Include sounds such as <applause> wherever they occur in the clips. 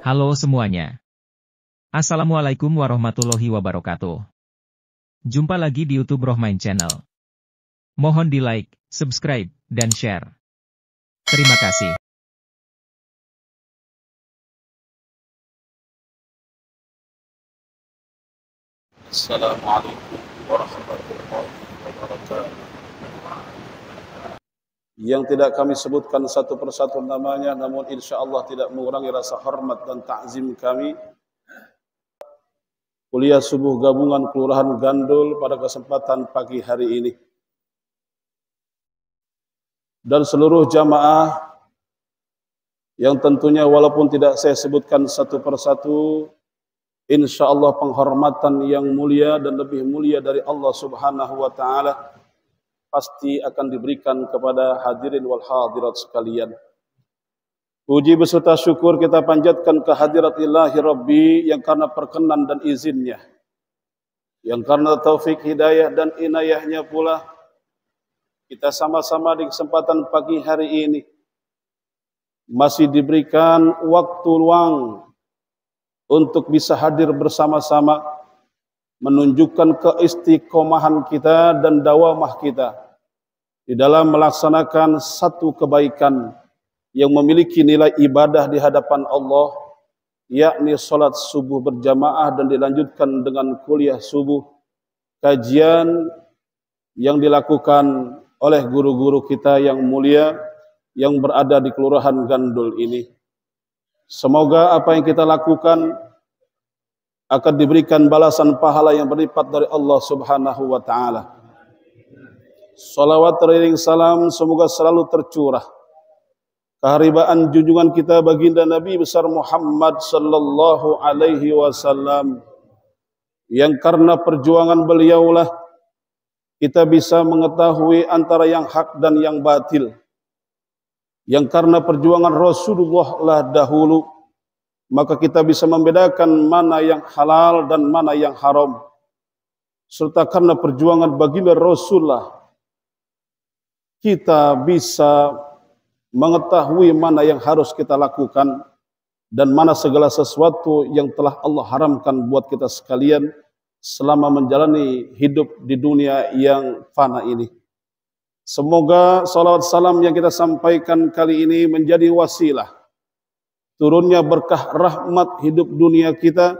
Halo semuanya. Assalamualaikum warahmatullahi wabarakatuh. Jumpa lagi di YouTube Rohmain Channel. Mohon di like, subscribe, dan share. Terima kasih. Assalamualaikum warahmatullahi wabarakatuh. yang tidak kami sebutkan satu persatu namanya namun insya Allah tidak mengurangi rasa hormat dan takzim kami kuliah subuh gabungan Kelurahan Gandul pada kesempatan pagi hari ini dan seluruh jamaah yang tentunya walaupun tidak saya sebutkan satu persatu insya Allah penghormatan yang mulia dan lebih mulia dari Allah subhanahu wa ta'ala pasti akan diberikan kepada hadirin wal hadirat sekalian. Puji beserta syukur kita panjatkan ke hadirat ilahi Rabbi yang karena perkenan dan izinnya. Yang karena taufik hidayah dan inayahnya pula kita sama-sama di kesempatan pagi hari ini masih diberikan waktu luang untuk bisa hadir bersama-sama menunjukkan keistiqomahan kita dan dawamah kita di dalam melaksanakan satu kebaikan yang memiliki nilai ibadah di hadapan Allah yakni sholat subuh berjamaah dan dilanjutkan dengan kuliah subuh kajian yang dilakukan oleh guru-guru kita yang mulia yang berada di Kelurahan Gandul ini semoga apa yang kita lakukan akan diberikan balasan pahala yang berlipat dari Allah Subhanahu wa taala Salawat teriring salam semoga selalu tercurah. Keharibaan junjungan kita baginda Nabi besar Muhammad sallallahu alaihi wasallam yang karena perjuangan beliaulah kita bisa mengetahui antara yang hak dan yang batil. Yang karena perjuangan Rasulullah lah dahulu maka kita bisa membedakan mana yang halal dan mana yang haram. Serta karena perjuangan baginda Rasulullah kita bisa mengetahui mana yang harus kita lakukan dan mana segala sesuatu yang telah Allah haramkan buat kita sekalian selama menjalani hidup di dunia yang fana ini. Semoga salawat salam yang kita sampaikan kali ini menjadi wasilah turunnya berkah rahmat hidup dunia kita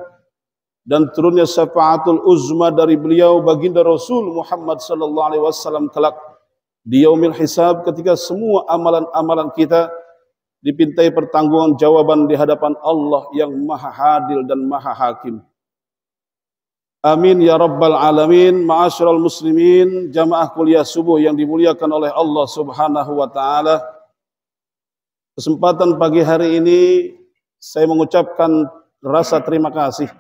dan turunnya syafaatul uzma dari beliau baginda Rasul Muhammad sallallahu alaihi wasallam kelak di yaumil hisab ketika semua amalan-amalan kita dipintai pertanggungan jawaban di hadapan Allah yang maha hadil dan maha hakim. Amin ya rabbal alamin, ma'asyiral muslimin, jamaah kuliah subuh yang dimuliakan oleh Allah Subhanahu wa taala. Kesempatan pagi hari ini saya mengucapkan rasa terima kasih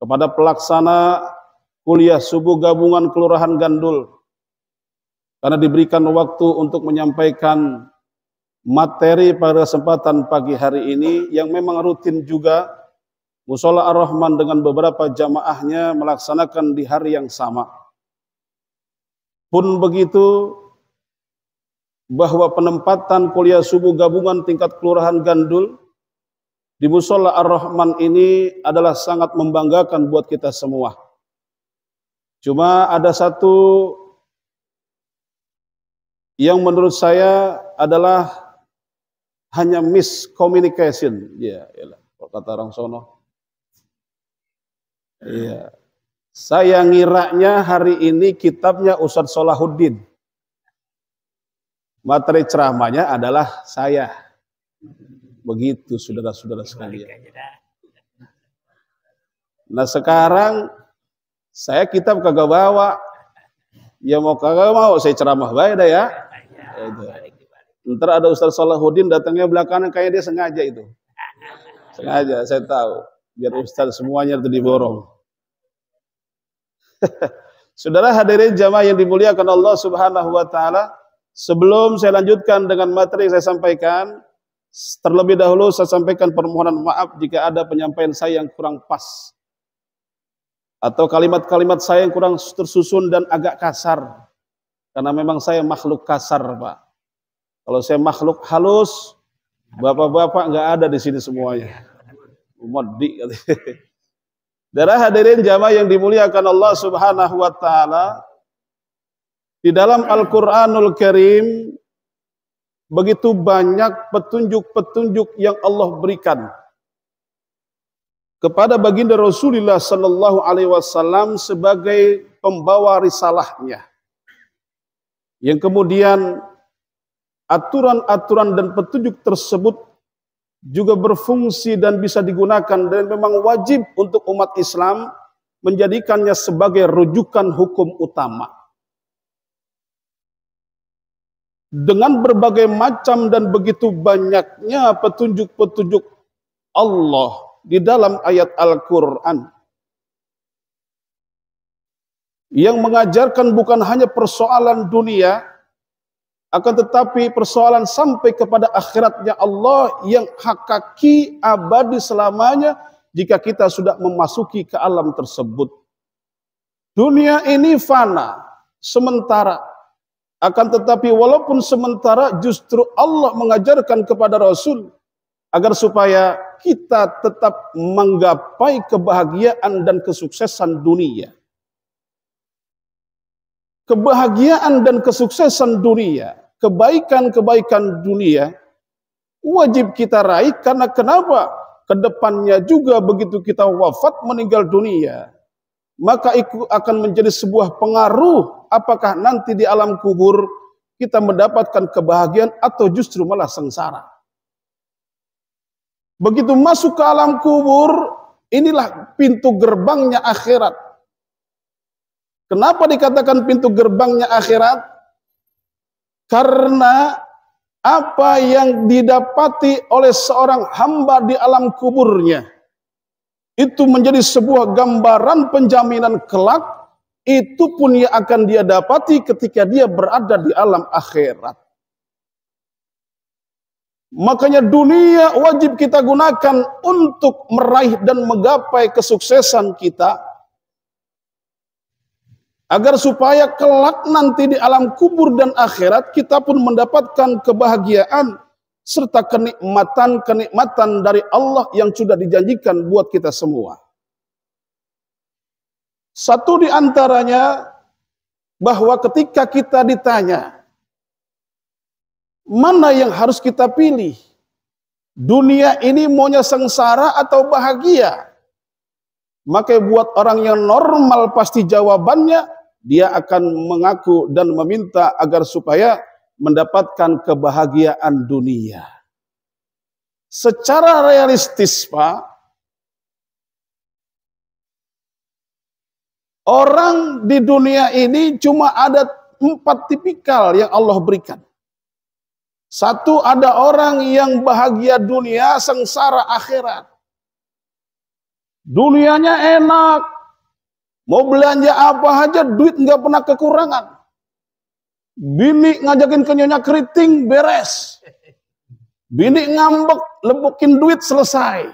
kepada pelaksana kuliah subuh gabungan Kelurahan Gandul karena diberikan waktu untuk menyampaikan materi pada kesempatan pagi hari ini yang memang rutin juga Musola Ar-Rahman dengan beberapa jamaahnya melaksanakan di hari yang sama. Pun begitu bahwa penempatan kuliah subuh gabungan tingkat kelurahan Gandul di Musola Ar-Rahman ini adalah sangat membanggakan buat kita semua. Cuma ada satu yang menurut saya adalah hanya miscommunication. Ya, yeah, kata orang sono. Iya. Saya ngiraknya hari ini kitabnya Ustadz Solahuddin. Materi ceramahnya adalah saya. Begitu saudara-saudara sekalian. Nah sekarang saya kitab kagak bawa. Ya mau kagak mau saya ceramah baik dah ya ya, itu. Ntar ada Ustaz Salahuddin datangnya belakangan kayak dia sengaja itu. Sengaja, saya tahu. Biar Ustaz semuanya itu diborong. Saudara <laughs> hadirin jamaah yang dimuliakan Allah Subhanahu wa taala, sebelum saya lanjutkan dengan materi yang saya sampaikan, terlebih dahulu saya sampaikan permohonan maaf jika ada penyampaian saya yang kurang pas atau kalimat-kalimat saya yang kurang tersusun dan agak kasar. Karena memang saya makhluk kasar, Pak. Kalau saya makhluk halus, bapak-bapak nggak ada di sini semuanya. Umoddi. <laughs> Darah hadirin jamaah yang dimuliakan Allah Subhanahu wa taala. Di dalam Al-Qur'anul Karim begitu banyak petunjuk-petunjuk yang Allah berikan kepada baginda Rasulullah sallallahu alaihi wasallam sebagai pembawa risalahnya yang kemudian aturan-aturan dan petunjuk tersebut juga berfungsi dan bisa digunakan dan memang wajib untuk umat Islam menjadikannya sebagai rujukan hukum utama. Dengan berbagai macam dan begitu banyaknya petunjuk-petunjuk Allah di dalam ayat Al-Quran yang mengajarkan bukan hanya persoalan dunia akan tetapi persoalan sampai kepada akhiratnya Allah yang hakiki abadi selamanya jika kita sudah memasuki ke alam tersebut. Dunia ini fana, sementara. Akan tetapi walaupun sementara justru Allah mengajarkan kepada Rasul agar supaya kita tetap menggapai kebahagiaan dan kesuksesan dunia kebahagiaan dan kesuksesan dunia, kebaikan-kebaikan dunia wajib kita raih karena kenapa? Kedepannya juga begitu kita wafat meninggal dunia, maka itu akan menjadi sebuah pengaruh apakah nanti di alam kubur kita mendapatkan kebahagiaan atau justru malah sengsara. Begitu masuk ke alam kubur, inilah pintu gerbangnya akhirat Kenapa dikatakan pintu gerbangnya akhirat? Karena apa yang didapati oleh seorang hamba di alam kuburnya itu menjadi sebuah gambaran penjaminan kelak itu pun yang akan dia dapati ketika dia berada di alam akhirat. Makanya dunia wajib kita gunakan untuk meraih dan menggapai kesuksesan kita agar supaya kelak nanti di alam kubur dan akhirat kita pun mendapatkan kebahagiaan serta kenikmatan-kenikmatan dari Allah yang sudah dijanjikan buat kita semua. Satu di antaranya bahwa ketika kita ditanya mana yang harus kita pilih? Dunia ini maunya sengsara atau bahagia? Maka buat orang yang normal pasti jawabannya dia akan mengaku dan meminta agar supaya mendapatkan kebahagiaan dunia. Secara realistis, Pak, orang di dunia ini cuma ada empat tipikal yang Allah berikan. Satu ada orang yang bahagia dunia, sengsara akhirat. Dunianya enak, Mau belanja apa aja duit nggak pernah kekurangan. Bini ngajakin kenyonya keriting beres. Bini ngambek lebukin duit selesai.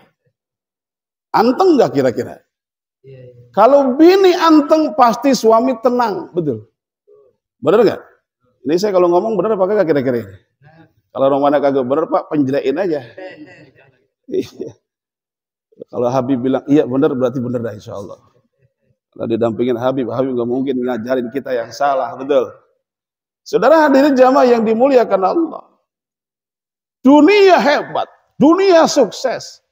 Anteng nggak kira-kira? Iya, iya. Kalau bini anteng pasti suami tenang, betul. Benar nggak? Ini saya kalau ngomong benar, apa kagak kira-kira? ini? Kalau orang mana kagak benar pak penjelain aja. <laughs> Iya. Kalau Habib bilang iya benar, berarti benar, dah insya Allah. Kalau didampingin Habib, Habib nggak mungkin ngajarin kita yang salah, betul. Saudara hadirin jamaah yang dimuliakan Allah. Dunia hebat, dunia sukses.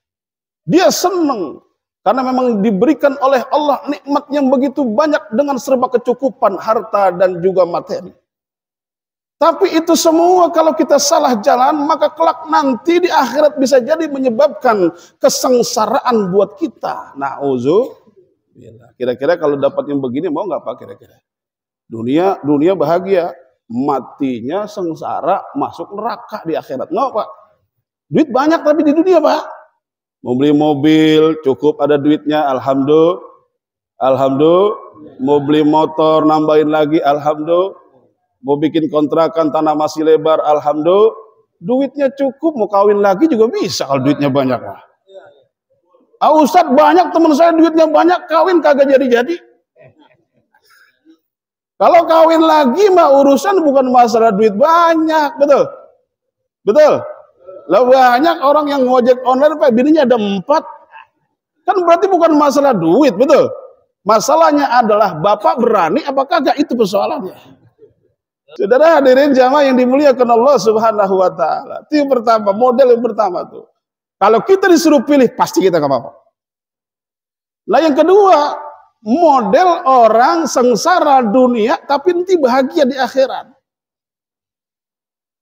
Dia senang karena memang diberikan oleh Allah nikmat yang begitu banyak dengan serba kecukupan harta dan juga materi. Tapi itu semua kalau kita salah jalan maka kelak nanti di akhirat bisa jadi menyebabkan kesengsaraan buat kita. Nah, Nauzu Iya. Kira-kira kalau dapat yang begini mau nggak Pak kira-kira? Dunia dunia bahagia, matinya sengsara masuk neraka di akhirat. Nggak Pak? Duit banyak tapi di dunia Pak. Mau beli mobil cukup ada duitnya, alhamdulillah. Alhamdulillah. Mau beli motor nambahin lagi, alhamdulillah. Mau bikin kontrakan tanah masih lebar, alhamdulillah. Duitnya cukup, mau kawin lagi juga bisa kalau duitnya banyak. Pak. Ah Ustaz banyak teman saya duitnya banyak kawin kagak jadi-jadi. Kalau kawin lagi mah urusan bukan masalah duit banyak, betul? Betul? Lah banyak orang yang ngojek online Pak bininya ada empat. Kan berarti bukan masalah duit, betul? Masalahnya adalah bapak berani apakah kagak itu persoalannya. Saudara hadirin jamaah yang dimuliakan Allah Subhanahu wa taala. Itu pertama, model yang pertama tuh. Kalau kita disuruh pilih, pasti kita nggak mau. Lah yang kedua, model orang sengsara dunia tapi nanti bahagia di akhirat.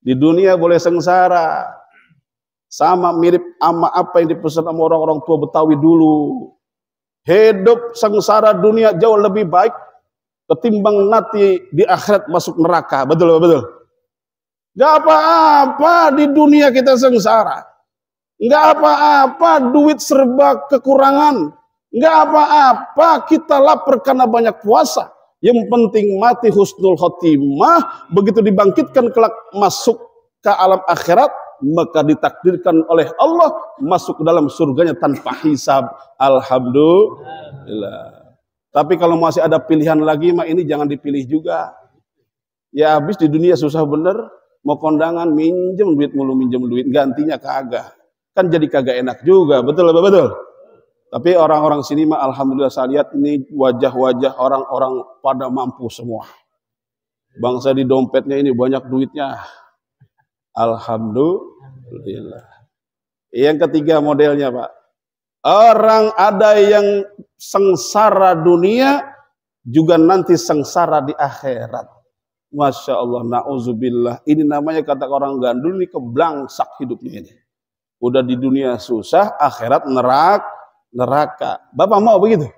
Di dunia boleh sengsara. Sama mirip sama apa yang dipesan sama orang-orang tua Betawi dulu. Hidup sengsara dunia jauh lebih baik ketimbang nanti di akhirat masuk neraka. Betul betul. Gak apa-apa di dunia kita sengsara. Enggak apa-apa duit serba kekurangan. Enggak apa-apa kita lapar karena banyak puasa. Yang penting mati husnul khotimah. Begitu dibangkitkan kelak masuk ke alam akhirat. Maka ditakdirkan oleh Allah masuk ke dalam surganya tanpa hisab. Alhamdulillah. Tapi kalau masih ada pilihan lagi, mah ini jangan dipilih juga. Ya habis di dunia susah bener. Mau kondangan, minjem duit mulu, minjem duit. Gantinya kagak. Kan jadi kagak enak juga, betul apa betul? Tapi orang-orang sini mah alhamdulillah saya lihat ini wajah-wajah orang-orang pada mampu semua. Bangsa di dompetnya ini banyak duitnya. Alhamdulillah. Yang ketiga modelnya Pak. Orang ada yang sengsara dunia juga nanti sengsara di akhirat. Masya Allah, na'udzubillah. Ini namanya kata orang gandul, ini keblangsak hidupnya ini. Udah di dunia susah, akhirat nerak, neraka. Bapak mau begitu?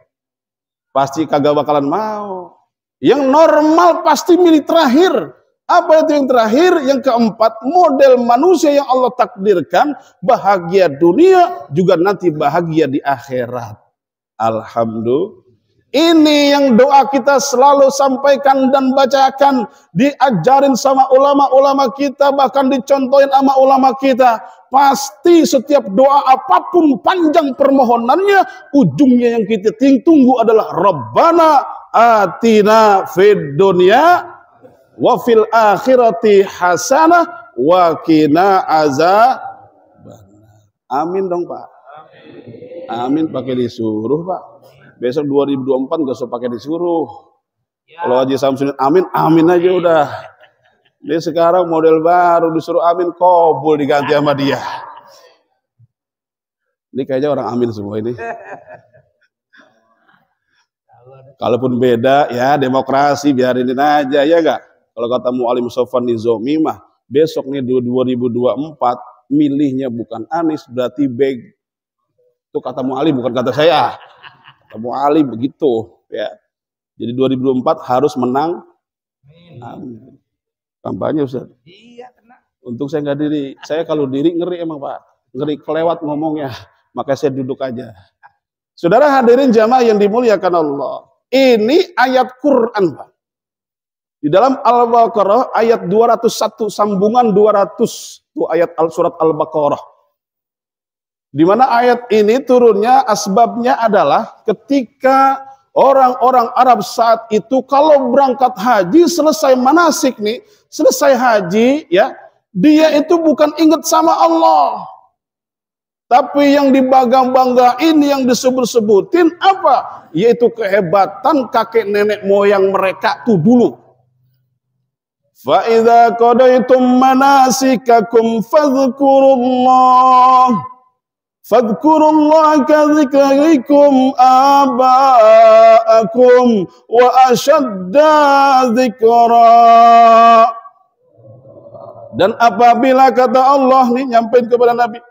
Pasti kagak bakalan mau. Yang normal pasti milih terakhir. Apa itu yang terakhir? Yang keempat, model manusia yang Allah takdirkan bahagia dunia juga nanti bahagia di akhirat. Alhamdulillah. Ini yang doa kita selalu sampaikan dan bacakan, diajarin sama ulama-ulama kita, bahkan dicontohin sama ulama kita. Pasti setiap doa apapun panjang permohonannya, ujungnya yang kita tunggu adalah Rabbana atina fid dunya wa fil akhirati hasanah wa kina azab Amin dong Pak. Amin, Amin pakai disuruh Pak. Besok 2024 gak usah pakai disuruh. Ya. Kalau Haji Samsudin amin, amin aja udah. Ini sekarang model baru disuruh amin kobul diganti sama dia. Ini kayaknya orang amin semua ini. Kalaupun beda ya demokrasi biarinin aja ya enggak. Kalau kata Mualim Sofan Nizomi mah besok nih 2024 milihnya bukan Anies berarti beg. Itu kata Mualim bukan kata saya. Abu Ali begitu ya. Jadi 2024 harus menang. Amin. Kampanye Ustaz. Iya, kena. Untuk saya nggak diri. Saya kalau diri ngeri emang Pak. Ngeri kelewat ngomongnya. Makanya saya duduk aja. Saudara hadirin jamaah yang dimuliakan Allah. Ini ayat Quran Pak. Di dalam Al-Baqarah ayat 201 sambungan 200 tuh ayat al surat Al-Baqarah. Di mana ayat ini turunnya asbabnya adalah ketika orang-orang Arab saat itu kalau berangkat haji selesai manasik nih, selesai haji ya, dia itu bukan ingat sama Allah. Tapi yang dibangga ini yang disebut-sebutin apa? Yaitu kehebatan kakek nenek moyang mereka tuh dulu. Fa'idha مَنَاسِكَكُمْ manasikakum fadhkurullah. فاذكروا الله كذكركم wa وأشد ذكرا dan apabila kata Allah ni nyampein kepada Nabi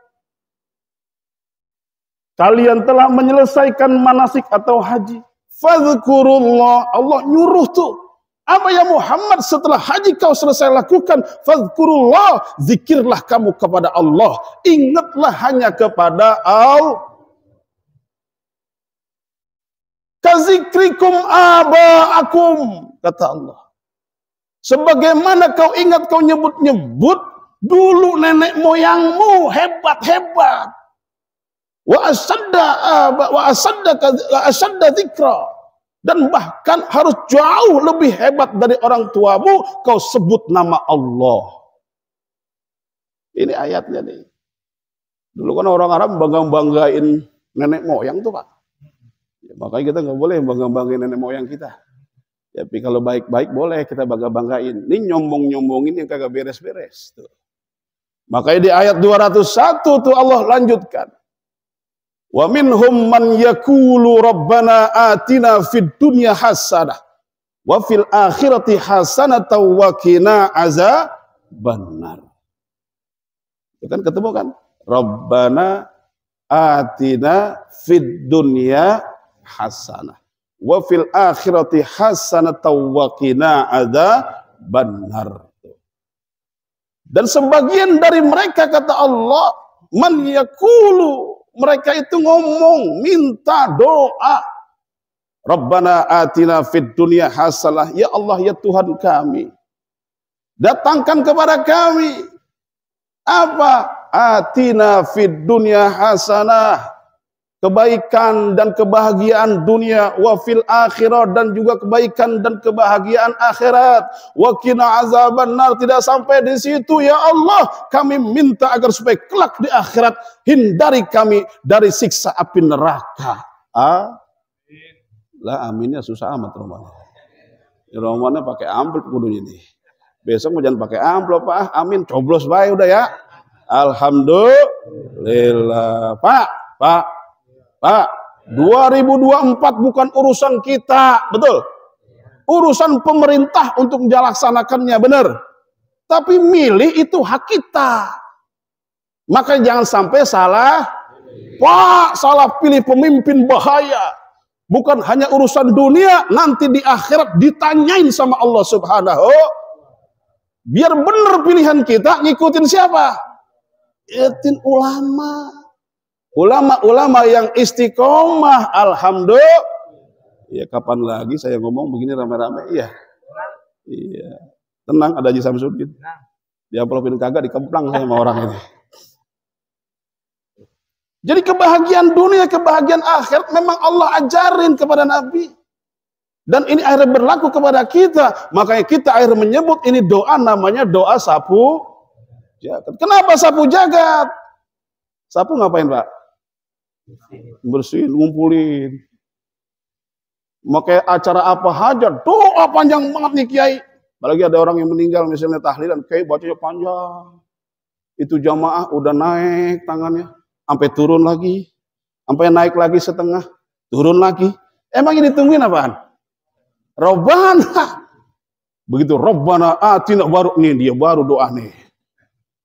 kalian telah menyelesaikan manasik atau haji fadhkurullah Allah nyuruh tuh Apa yang Muhammad setelah haji kau selesai lakukan? Fadkurullah, zikirlah kamu kepada Allah. Ingatlah hanya kepada Allah. Kazikrikum aba'akum, kata Allah. Sebagaimana kau ingat kau nyebut-nyebut dulu nenek moyangmu hebat-hebat. Wa asadda wa asadda wa asadda dzikra dan bahkan harus jauh lebih hebat dari orang tuamu kau sebut nama Allah ini ayatnya nih dulu kan orang Arab bangga-banggain nenek moyang tuh pak ya, makanya kita nggak boleh bangga-banggain nenek moyang kita ya, tapi kalau baik-baik boleh kita bangga-banggain ini nyombong-nyombongin yang kagak beres-beres makanya di ayat 201 tuh Allah lanjutkan Wa minhum man yakulu rabbana atina fid dunya hasanah wa fil akhirati hasanatan wa qina azabannar. Ya kan ketemu kan? Rabbana atina fid dunya hasanah wa fil akhirati hasanatan wa qina azabannar. Dan sebagian dari mereka kata Allah, man yakulu mereka itu ngomong, minta doa. Rabbana atina fid dunya hasalah. Ya Allah, ya Tuhan kami. Datangkan kepada kami. Apa? Atina fid dunya hasanah kebaikan dan kebahagiaan dunia wa fil akhirat dan juga kebaikan dan kebahagiaan akhirat wa qina azaban nar tidak sampai di situ ya Allah kami minta agar supaya kelak di akhirat hindari kami dari siksa api neraka ah lah aminnya susah amat romanya ya, romanya pakai amplop kudunya ini besok mau jangan pakai amplop ah amin coblos baik udah ya alhamdulillah pak pak Pak, 2024 bukan urusan kita, betul? Urusan pemerintah untuk menjalaksanakannya benar. Tapi milih itu hak kita. Maka jangan sampai salah. Pak, salah pilih pemimpin bahaya. Bukan hanya urusan dunia, nanti di akhirat ditanyain sama Allah Subhanahu. Biar benar pilihan kita, ngikutin siapa? Ngikutin ulama. Ulama-ulama yang istiqomah, alhamdulillah. Ya kapan lagi saya ngomong begini rame-rame? Iya. Iya. Tenang ada Haji Samsudin. profil kagak dikemplang sama orang ini. Jadi kebahagiaan dunia, kebahagiaan akhirat memang Allah ajarin kepada Nabi. Dan ini akhirnya berlaku kepada kita. Makanya kita akhirnya menyebut ini doa namanya doa sapu jagat. Kenapa sapu jagat? Sapu ngapain Pak? bersihin, ngumpulin. makai acara apa hajar, doa panjang banget nih kiai. Apalagi ada orang yang meninggal misalnya tahlilan, kiai bacanya panjang. Itu jamaah udah naik tangannya, sampai turun lagi, sampai naik lagi setengah, turun lagi. Emang ini tungguin apaan? Robana. Begitu Robana ah, tidak baru nih dia baru doa nih.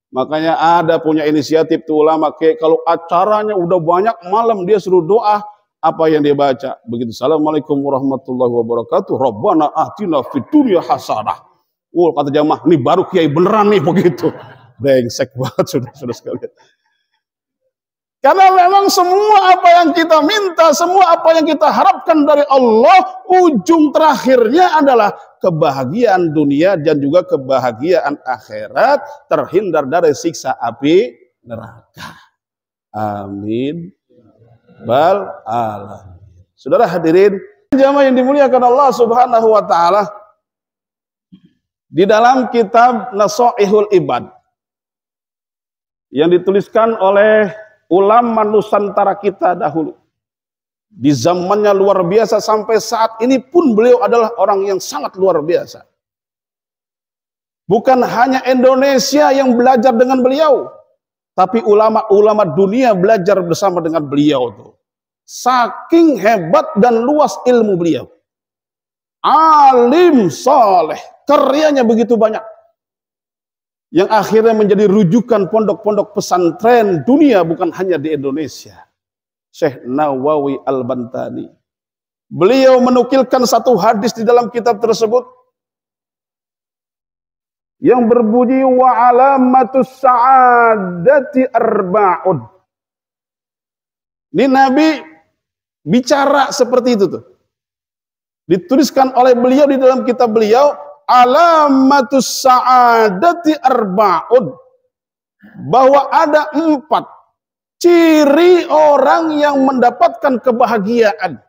Makanya ada punya inisiatif tuh ulama kayak kalau acaranya udah banyak malam dia suruh doa apa yang dia baca. Begitu Assalamualaikum warahmatullahi wabarakatuh. Rabbana atina fid dunya hasanah. Oh, kata jamaah, nih baru kiai beneran nih <laughs> begitu. bengsek banget sudah sudah sekalian. Karena memang semua apa yang kita minta, semua apa yang kita harapkan dari Allah, ujung terakhirnya adalah kebahagiaan dunia dan juga kebahagiaan akhirat terhindar dari siksa api neraka. Amin. Bal Allah. Saudara hadirin, jamaah yang dimuliakan Allah Subhanahu wa taala di dalam kitab Nasaihul Ibad yang dituliskan oleh ulama Nusantara kita dahulu. Di zamannya luar biasa sampai saat ini pun beliau adalah orang yang sangat luar biasa. Bukan hanya Indonesia yang belajar dengan beliau, tapi ulama-ulama dunia belajar bersama dengan beliau tuh. Saking hebat dan luas ilmu beliau. Alim soleh, karyanya begitu banyak yang akhirnya menjadi rujukan pondok-pondok pesantren dunia bukan hanya di Indonesia. Syekh Nawawi Al-Bantani. Beliau menukilkan satu hadis di dalam kitab tersebut yang berbunyi wa alamatus sa'adati arba'un. Ini Nabi bicara seperti itu tuh. Dituliskan oleh beliau di dalam kitab beliau alamatus sa'adati arba'ud bahwa ada empat ciri orang yang mendapatkan kebahagiaan.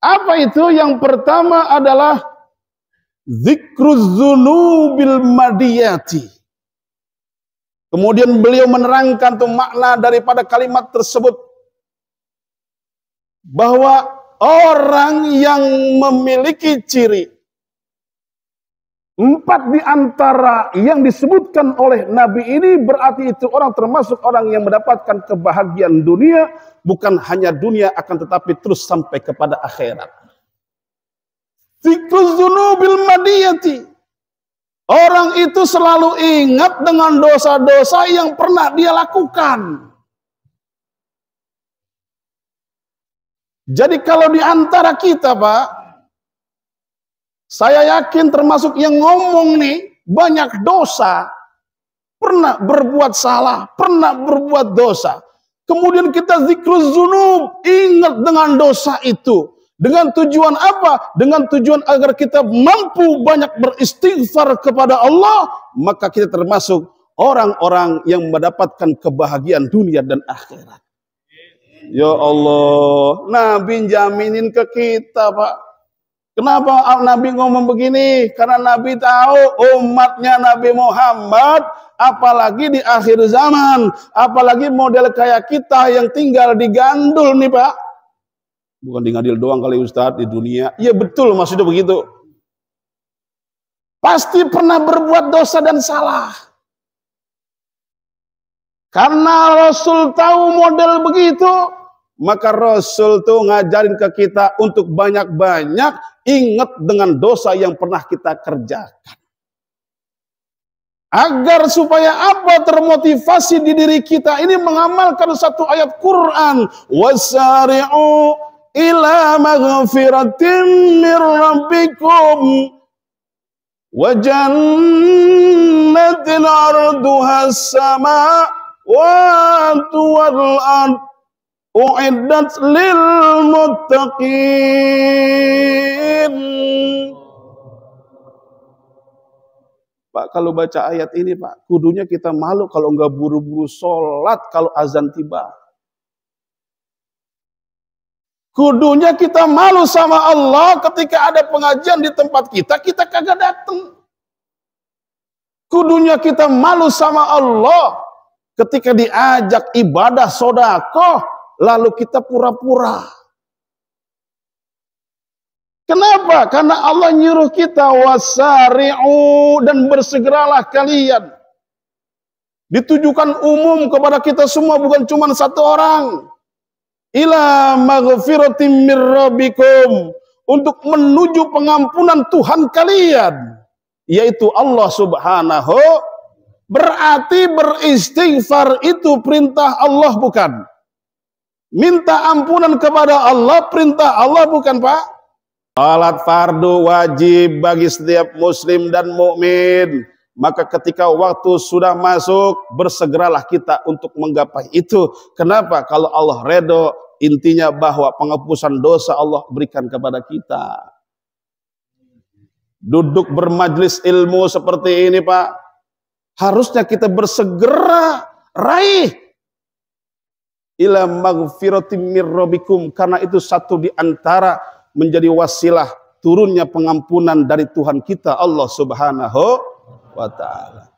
Apa itu? Yang pertama adalah bil madiyati. Kemudian beliau menerangkan tuh makna daripada kalimat tersebut bahwa orang yang memiliki ciri Empat di antara yang disebutkan oleh Nabi ini berarti itu orang termasuk orang yang mendapatkan kebahagiaan dunia. Bukan hanya dunia akan tetapi terus sampai kepada akhirat. Zikruz zunubil madiyati. Orang itu selalu ingat dengan dosa-dosa yang pernah dia lakukan. Jadi kalau di antara kita, Pak, saya yakin termasuk yang ngomong nih banyak dosa, pernah berbuat salah, pernah berbuat dosa. Kemudian kita zikrus zunub, ingat dengan dosa itu. Dengan tujuan apa? Dengan tujuan agar kita mampu banyak beristighfar kepada Allah, maka kita termasuk orang-orang yang mendapatkan kebahagiaan dunia dan akhirat. Ya Allah, Nabi jaminin ke kita, Pak. Kenapa Al ah, Nabi ngomong begini? Karena Nabi tahu umatnya Nabi Muhammad, apalagi di akhir zaman, apalagi model kayak kita yang tinggal di gandul nih Pak. Bukan di ngadil doang kali Ustadz, di dunia. Iya betul maksudnya begitu. Pasti pernah berbuat dosa dan salah. Karena Rasul tahu model begitu, maka Rasul tuh ngajarin ke kita untuk banyak-banyak ingat dengan dosa yang pernah kita kerjakan. Agar supaya apa termotivasi di diri kita ini mengamalkan satu ayat Quran. Wasari'u ila maghfiratin min rabbikum wa jannatin arduha as-samawati wal lil muttaqin. Pak, kalau baca ayat ini, Pak, kudunya kita malu kalau enggak buru-buru sholat kalau azan tiba. Kudunya kita malu sama Allah ketika ada pengajian di tempat kita, kita kagak datang. Kudunya kita malu sama Allah ketika diajak ibadah sodakoh, lalu kita pura-pura. Kenapa? Karena Allah nyuruh kita wasari'u dan bersegeralah kalian. Ditujukan umum kepada kita semua bukan cuma satu orang. Ila maghfiratim mirrabikum untuk menuju pengampunan Tuhan kalian yaitu Allah Subhanahu berarti beristighfar itu perintah Allah bukan Minta ampunan kepada Allah, perintah Allah bukan Pak? Salat fardu wajib bagi setiap muslim dan mukmin. Maka ketika waktu sudah masuk, bersegeralah kita untuk menggapai itu. Kenapa? Kalau Allah redo, intinya bahwa penghapusan dosa Allah berikan kepada kita. Duduk bermajlis ilmu seperti ini Pak, harusnya kita bersegera raih ila maghfiratim mirrobikum karena itu satu di antara menjadi wasilah turunnya pengampunan dari Tuhan kita Allah Subhanahu wa taala.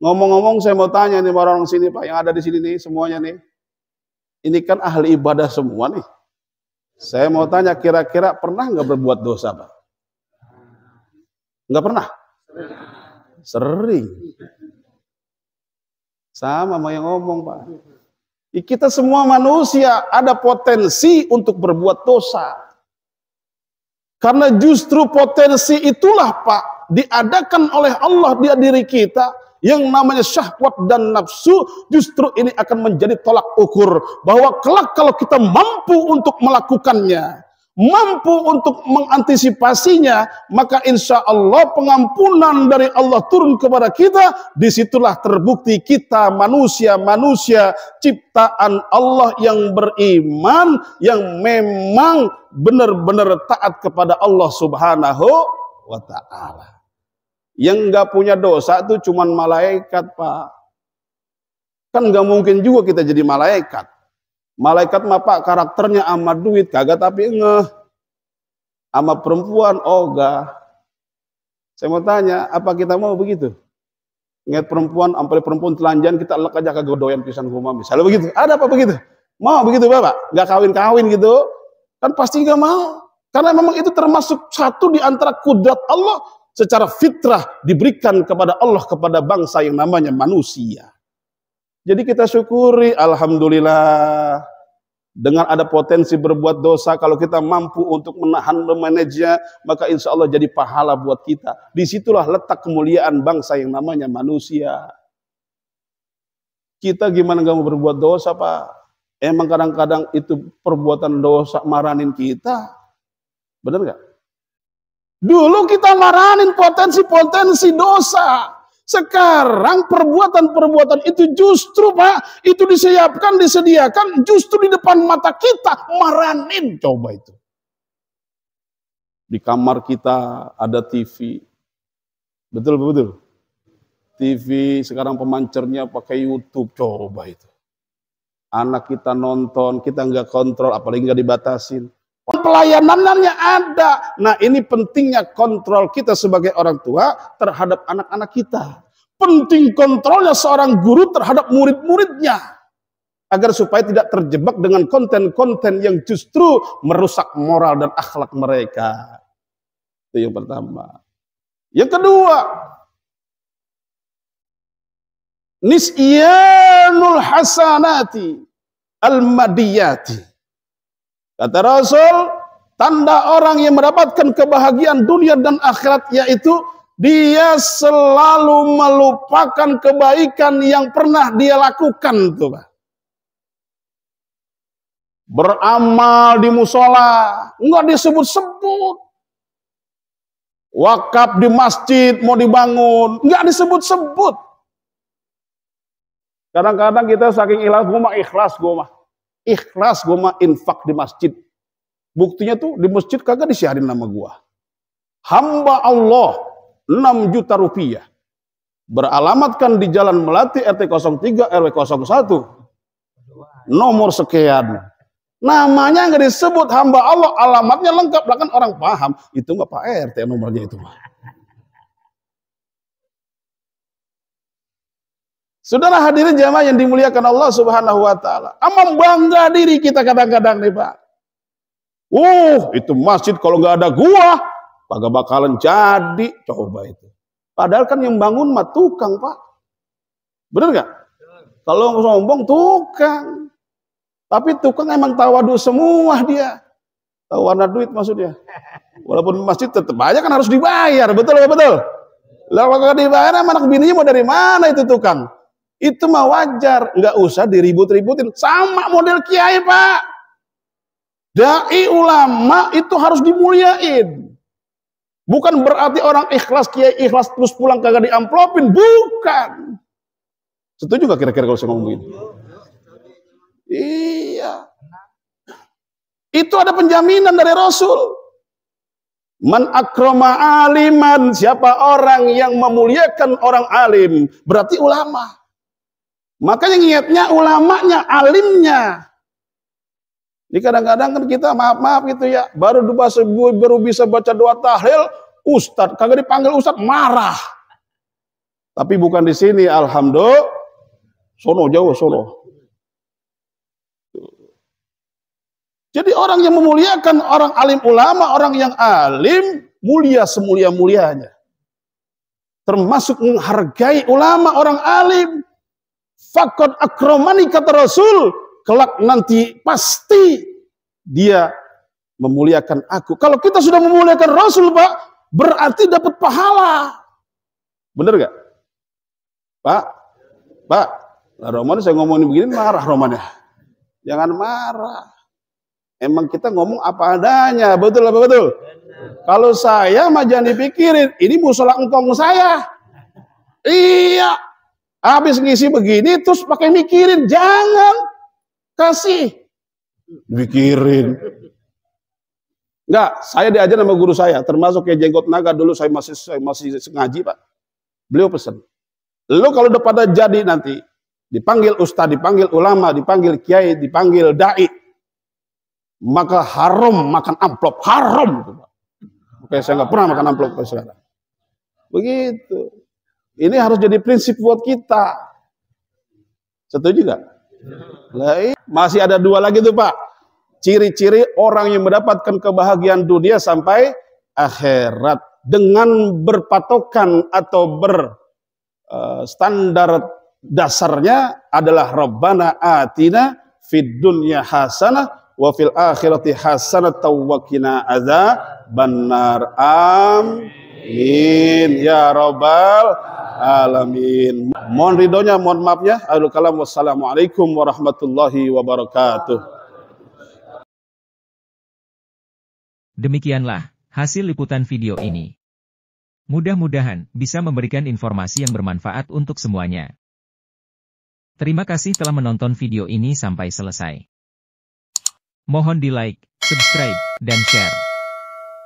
Ngomong-ngomong saya mau tanya nih orang, orang sini Pak yang ada di sini nih semuanya nih. Ini kan ahli ibadah semua nih. Saya mau tanya kira-kira pernah nggak berbuat dosa Pak? Nggak pernah? Sering. Sama mau yang ngomong Pak. Kita semua manusia ada potensi untuk berbuat dosa. Karena justru potensi itulah Pak diadakan oleh Allah di diri kita yang namanya syahwat dan nafsu justru ini akan menjadi tolak ukur bahwa kelak kalau kita mampu untuk melakukannya mampu untuk mengantisipasinya, maka insya Allah pengampunan dari Allah turun kepada kita. Disitulah terbukti kita manusia-manusia ciptaan Allah yang beriman, yang memang benar-benar taat kepada Allah Subhanahu wa Ta'ala. Yang nggak punya dosa itu cuman malaikat, Pak. Kan nggak mungkin juga kita jadi malaikat. Malaikat mah pak karakternya ama duit kagak tapi ngeh. Ama perempuan Oh, Saya mau tanya, apa kita mau begitu? Ngeliat perempuan, sampai perempuan telanjang kita lek aja kagak doyan pisan rumah Misalnya begitu. Ada apa begitu? Mau begitu Bapak? Gak kawin-kawin gitu? Kan pasti gak mau. Karena memang itu termasuk satu di antara kudrat Allah secara fitrah diberikan kepada Allah kepada bangsa yang namanya manusia. Jadi kita syukuri, Alhamdulillah. Dengan ada potensi berbuat dosa, kalau kita mampu untuk menahan memanajenya, maka insya Allah jadi pahala buat kita. Disitulah letak kemuliaan bangsa yang namanya manusia. Kita gimana gak mau berbuat dosa, Pak? Emang kadang-kadang itu perbuatan dosa maranin kita? benar gak? Dulu kita maranin potensi-potensi dosa. Sekarang perbuatan-perbuatan itu justru Pak, itu disiapkan, disediakan justru di depan mata kita. Maranin coba itu. Di kamar kita ada TV. Betul, betul. TV sekarang pemancarnya pakai YouTube. Coba itu. Anak kita nonton, kita nggak kontrol, apalagi nggak dibatasin pelayanannya ada. Nah, ini pentingnya kontrol kita sebagai orang tua terhadap anak-anak kita. Penting kontrolnya seorang guru terhadap murid-muridnya agar supaya tidak terjebak dengan konten-konten yang justru merusak moral dan akhlak mereka. Itu yang pertama. Yang kedua, nisyanul hasanati al-madiyati Kata Rasul, tanda orang yang mendapatkan kebahagiaan dunia dan akhirat yaitu dia selalu melupakan kebaikan yang pernah dia lakukan tuh Pak. Beramal di musola, enggak disebut-sebut. Wakaf di masjid mau dibangun, enggak disebut-sebut. Kadang-kadang kita saking ikhlas, gue mah ikhlas, gue mah Ikhlas gue mah infak di masjid. Buktinya tuh di masjid kagak disiarin nama gue. Hamba Allah 6 juta rupiah. Beralamatkan di Jalan Melati RT 03 RW 01. Nomor sekian. Namanya nggak disebut hamba Allah, alamatnya lengkap, bahkan orang paham. Itu nggak Pak RT nomornya itu. Saudara hadirin jamaah yang dimuliakan Allah Subhanahu wa taala. Aman bangga diri kita kadang-kadang nih, Pak. Uh, itu masjid kalau nggak ada gua, kagak bakalan jadi. Coba itu. Padahal kan yang bangun mah tukang, Pak. Bener nggak? Kalau sombong tukang. Tapi tukang emang tawadu semua dia. tahu warna duit maksudnya. Walaupun masjid tetap aja kan harus dibayar, betul ya betul? Lah kalau dibayar anak bininya mau dari mana itu tukang? Itu mah wajar, nggak usah diribut-ributin. Sama model kiai pak. Dai ulama itu harus dimuliain. Bukan berarti orang ikhlas kiai ikhlas terus pulang kagak diamplopin, bukan. Setuju nggak kira-kira kalau saya ngomong begini? Iya. Itu ada penjaminan dari Rasul. Man akroma aliman, siapa orang yang memuliakan orang alim, berarti ulama. Makanya niatnya ulamanya, alimnya. Ini kadang-kadang kan kita maaf-maaf gitu ya, baru dua sebuah baru bisa baca dua tahlil, Ustadz, kagak dipanggil ustadz, marah. Tapi bukan di sini, alhamdulillah. Sono jauh sono. Jadi orang yang memuliakan orang alim ulama, orang yang alim mulia semulia-mulianya. Termasuk menghargai ulama orang alim. Fakot akromani kata Rasul, kelak nanti pasti dia memuliakan aku. Kalau kita sudah memuliakan Rasul, Pak, berarti dapat pahala. Bener gak? Pak, Pak, nah Roman saya ini begini marah Roman ya. Jangan marah. Emang kita ngomong apa adanya, betul apa betul? Kalau saya mah jangan dipikirin, ini musola engkong saya. Iya, Habis ngisi begini, terus pakai mikirin. Jangan kasih. Mikirin. Enggak, saya diajar sama guru saya, termasuk kayak jenggot naga dulu saya masih saya masih ngaji, Pak. Beliau pesan, lo kalau udah pada jadi nanti, dipanggil ustadz, dipanggil ulama, dipanggil kiai, dipanggil dai, maka haram makan amplop, haram." Oke, saya nggak pernah makan amplop sekarang. Begitu. Ini harus jadi prinsip buat kita. Setuju nggak? Masih ada dua lagi tuh Pak. Ciri-ciri orang yang mendapatkan kebahagiaan dunia sampai akhirat dengan berpatokan atau berstandar eh, uh, dasarnya adalah Rabbana atina fid dunya hasanah wa fil akhirati hasanah tawwakina adzabannar. Amin. Amin ya robbal alamin. Mohon ridhonya, mohon maafnya. Alul kalam wassalamualaikum warahmatullahi wabarakatuh. Demikianlah hasil liputan video ini. Mudah-mudahan bisa memberikan informasi yang bermanfaat untuk semuanya. Terima kasih telah menonton video ini sampai selesai. Mohon di like, subscribe, dan share.